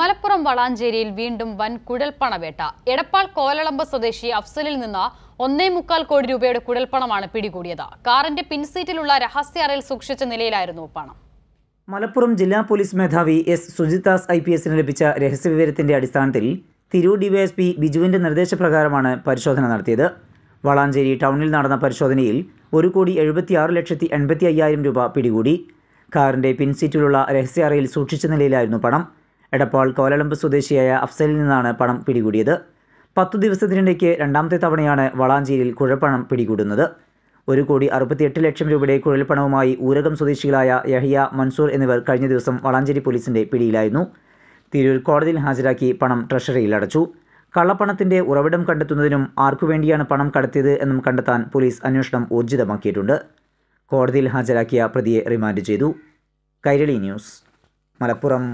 മലപ്പുറം വളാഞ്ചേരിയിൽ വീണ്ടും വൻ കുഴൽപ്പണവേട്ട എടപ്പാൾ കോലളമ്പ സ്വദേശി അഫ്സലിൽ നിന്ന് ഒന്നേ മുക്കാൽ കോടി രൂപയുടെ കുഴൽപ്പണമാണ് പിടികൂടിയത് കാറിന്റെ പിൻസീറ്റിലുള്ള രഹസ്യ അറയിൽ സൂക്ഷിച്ച നിലയിലായിരുന്നു പണം മലപ്പുറം ജില്ലാ പോലീസ് മേധാവി എസ് സുജിതാസ് ഐ പി എസിന് ലഭിച്ച രഹസ്യവിവരത്തിന്റെ അടിസ്ഥാനത്തിൽ തിരൂർ ഡിവൈഎസ്പി ബിജുവിന്റെ നിർദ്ദേശപ്രകാരമാണ് പരിശോധന നടത്തിയത് വളാഞ്ചേരി ടൗണിൽ നടന്ന പരിശോധനയിൽ ഒരു കോടി എഴുപത്തിയാറ് ലക്ഷത്തി എൺപത്തി അയ്യായിരം രൂപ പിടികൂടി കാറിന്റെ പിൻസീറ്റിലുള്ള രഹസ്യ അറയിൽ സൂക്ഷിച്ച നിലയിലായിരുന്നു പണം എടപ്പാൾ കോലലമ്പ് സ്വദേശിയായ അഫ്സലിൽ നിന്നാണ് പണം പിടികൂടിയത് പത്തു ദിവസത്തിനിടയ്ക്ക് രണ്ടാമത്തെ തവണയാണ് വളാഞ്ചേരിയിൽ കുഴൽപ്പണം പിടികൂടുന്നത് ഒരു കോടി അറുപത്തിയെട്ട് ലക്ഷം രൂപയുടെ കുഴൽപ്പണവുമായി ഊരകം സ്വദേശികളായ യഹിയ മൻസൂർ എന്നിവർ കഴിഞ്ഞ ദിവസം വളാഞ്ചേരി പോലീസിന്റെ പിടിയിലായിരുന്നു തിരൂർ കോടതിയിൽ ഹാജരാക്കി പണം ട്രഷറിയിൽ അടച്ചു കള്ളപ്പണത്തിന്റെ ഉറവിടം കണ്ടെത്തുന്നതിനും ആർക്കു വേണ്ടിയാണ് പണം കടത്തിയത് എന്നും കണ്ടെത്താൻ പോലീസ് അന്വേഷണം ഊർജിതമാക്കിയിട്ടുണ്ട് കോടതിയിൽ ഹാജരാക്കിയ പ്രതിയെ റിമാൻഡ് ചെയ്തു കൈരളി ന്യൂസ് മലപ്പുറം